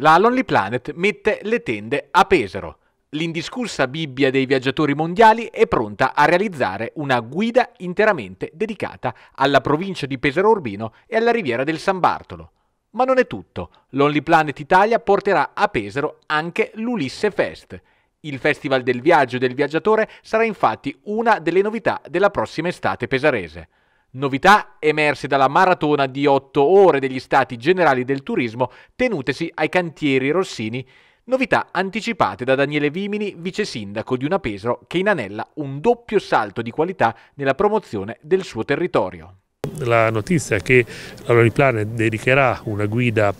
La Lonely Planet mette le tende a Pesaro. L'indiscussa Bibbia dei viaggiatori mondiali è pronta a realizzare una guida interamente dedicata alla provincia di Pesaro Urbino e alla riviera del San Bartolo. Ma non è tutto. Lonely Planet Italia porterà a Pesaro anche l'Ulisse Fest. Il Festival del Viaggio del Viaggiatore sarà infatti una delle novità della prossima estate pesarese. Novità emerse dalla maratona di otto ore degli Stati Generali del Turismo tenutesi ai cantieri Rossini, novità anticipate da Daniele Vimini, vice sindaco di una Pesaro che inanella un doppio salto di qualità nella promozione del suo territorio la notizia è che la Loriplan dedicherà una guida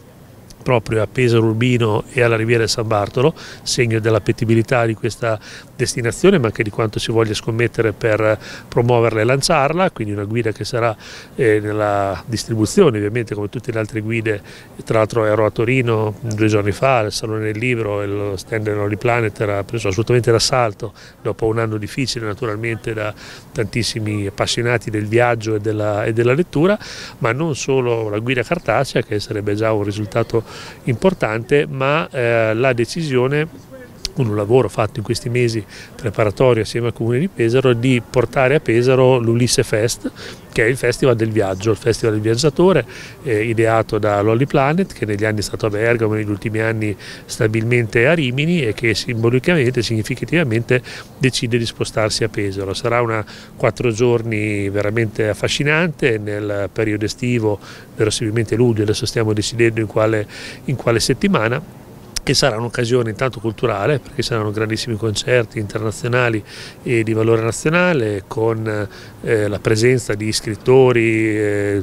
proprio a Pesaro Urbino e alla Riviera San Bartolo, segno dell'appetibilità di questa destinazione ma anche di quanto si voglia scommettere per promuoverla e lanciarla, quindi una guida che sarà eh, nella distribuzione ovviamente come tutte le altre guide, tra l'altro ero a Torino due giorni fa, al Salone del Libro e lo stand Noli Planet era preso assolutamente d'assalto dopo un anno difficile naturalmente da tantissimi appassionati del viaggio e della, e della lettura, ma non solo la guida cartacea che sarebbe già un risultato importante, ma eh, la decisione un lavoro fatto in questi mesi preparatorio assieme al Comune di Pesaro di portare a Pesaro l'Ulisse Fest che è il festival del viaggio, il festival del viaggiatore eh, ideato da Lolly Planet che negli anni è stato a Bergamo, negli ultimi anni stabilmente a Rimini e che simbolicamente, significativamente decide di spostarsi a Pesaro. Sarà una quattro giorni veramente affascinante nel periodo estivo, verosimilmente luglio, adesso stiamo decidendo in quale, in quale settimana che sarà un'occasione intanto culturale perché saranno grandissimi concerti internazionali e di valore nazionale con eh, la presenza di scrittori, eh,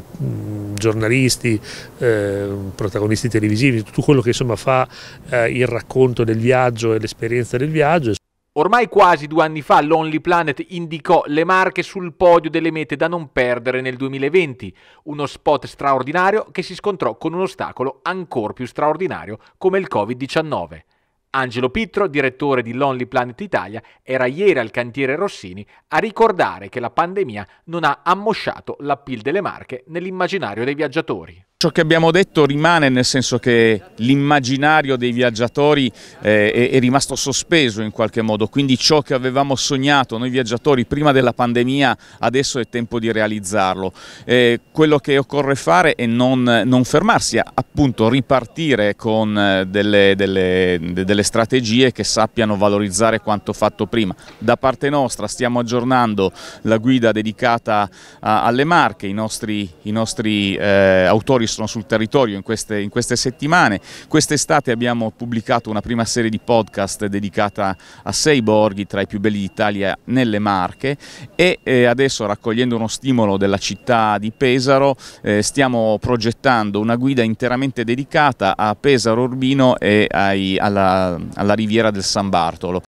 giornalisti, eh, protagonisti televisivi, tutto quello che insomma fa eh, il racconto del viaggio e l'esperienza del viaggio. Ormai quasi due anni fa l'Only Planet indicò le marche sul podio delle mete da non perdere nel 2020, uno spot straordinario che si scontrò con un ostacolo ancora più straordinario come il Covid-19. Angelo Pittro, direttore di Lonely Planet Italia, era ieri al cantiere Rossini a ricordare che la pandemia non ha ammosciato l'appeal delle marche nell'immaginario dei viaggiatori. Ciò che abbiamo detto rimane nel senso che l'immaginario dei viaggiatori eh, è, rimasto sospeso in qualche modo, quindi ciò che avevamo sognato noi viaggiatori prima della pandemia adesso è tempo di realizzarlo. Eh, quello che occorre fare è non, non fermarsi, appunto ripartire con eh, delle, delle, delle strategie che sappiano valorizzare quanto fatto prima. Da parte nostra stiamo aggiornando la guida dedicata alle marche, i nostri, i nostri eh, autori laboratori sono sul territorio in queste, in queste settimane. Quest'estate abbiamo pubblicato una prima serie di podcast dedicata a sei borghi tra i più belli d'Italia nelle Marche e eh, adesso raccogliendo uno stimolo della città di Pesaro eh, stiamo progettando una guida interamente dedicata a Pesaro Urbino e ai, alla, alla riviera del San Bartolo.